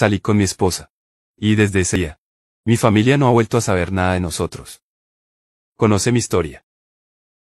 Salí con mi esposa. Y desde ese día, mi familia no ha vuelto a saber nada de nosotros. Conoce mi historia.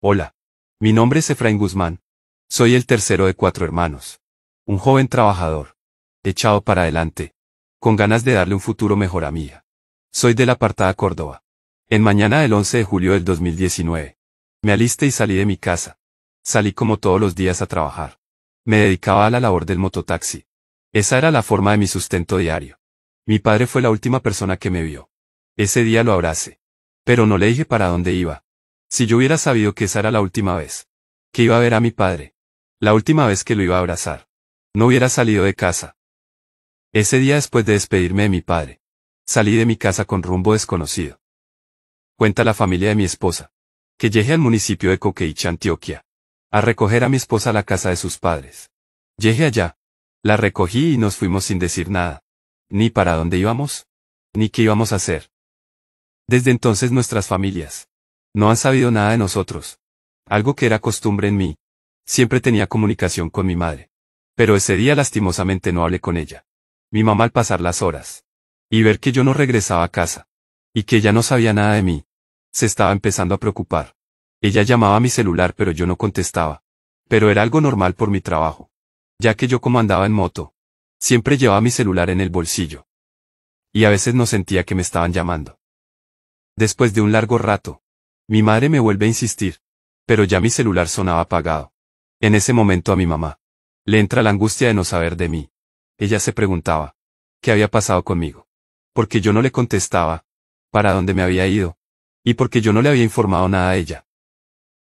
Hola. Mi nombre es Efraín Guzmán. Soy el tercero de cuatro hermanos. Un joven trabajador. Echado para adelante. Con ganas de darle un futuro mejor a mía. Soy de la apartada Córdoba. En mañana del 11 de julio del 2019. Me aliste y salí de mi casa. Salí como todos los días a trabajar. Me dedicaba a la labor del mototaxi. Esa era la forma de mi sustento diario. Mi padre fue la última persona que me vio. Ese día lo abracé. Pero no le dije para dónde iba. Si yo hubiera sabido que esa era la última vez. Que iba a ver a mi padre. La última vez que lo iba a abrazar. No hubiera salido de casa. Ese día después de despedirme de mi padre. Salí de mi casa con rumbo desconocido. Cuenta la familia de mi esposa. Que llegué al municipio de Coqueich, Antioquia. A recoger a mi esposa a la casa de sus padres. Llegué allá, la recogí y nos fuimos sin decir nada. Ni para dónde íbamos. Ni qué íbamos a hacer. Desde entonces nuestras familias. No han sabido nada de nosotros. Algo que era costumbre en mí. Siempre tenía comunicación con mi madre. Pero ese día lastimosamente no hablé con ella. Mi mamá al pasar las horas. Y ver que yo no regresaba a casa. Y que ella no sabía nada de mí. Se estaba empezando a preocupar. Ella llamaba a mi celular pero yo no contestaba. Pero era algo normal por mi trabajo ya que yo como andaba en moto, siempre llevaba mi celular en el bolsillo. Y a veces no sentía que me estaban llamando. Después de un largo rato, mi madre me vuelve a insistir, pero ya mi celular sonaba apagado. En ese momento a mi mamá, le entra la angustia de no saber de mí. Ella se preguntaba, ¿qué había pasado conmigo? Porque yo no le contestaba, para dónde me había ido, y porque yo no le había informado nada a ella.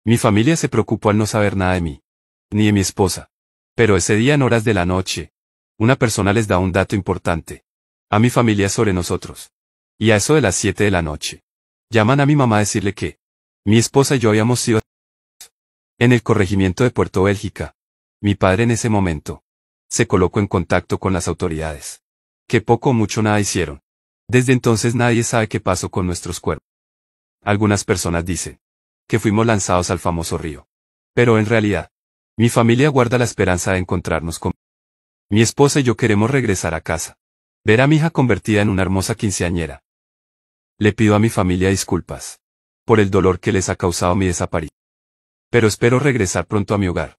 Mi familia se preocupó al no saber nada de mí, ni de mi esposa, pero ese día en horas de la noche, una persona les da un dato importante. A mi familia sobre nosotros. Y a eso de las 7 de la noche. Llaman a mi mamá a decirle que, mi esposa y yo habíamos sido en el corregimiento de Puerto Bélgica. Mi padre en ese momento, se colocó en contacto con las autoridades. Que poco o mucho nada hicieron. Desde entonces nadie sabe qué pasó con nuestros cuerpos. Algunas personas dicen que fuimos lanzados al famoso río. Pero en realidad, mi familia guarda la esperanza de encontrarnos con mi esposa y yo queremos regresar a casa. Ver a mi hija convertida en una hermosa quinceañera. Le pido a mi familia disculpas por el dolor que les ha causado mi desaparición. Pero espero regresar pronto a mi hogar.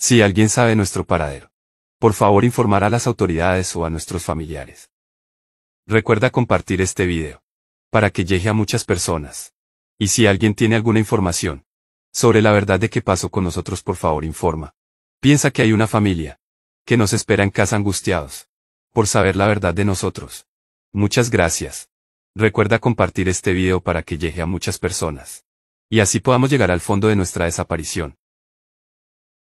Si alguien sabe nuestro paradero, por favor informar a las autoridades o a nuestros familiares. Recuerda compartir este video, para que llegue a muchas personas. Y si alguien tiene alguna información, sobre la verdad de qué pasó con nosotros por favor informa. Piensa que hay una familia. Que nos espera en casa angustiados. Por saber la verdad de nosotros. Muchas gracias. Recuerda compartir este video para que llegue a muchas personas. Y así podamos llegar al fondo de nuestra desaparición.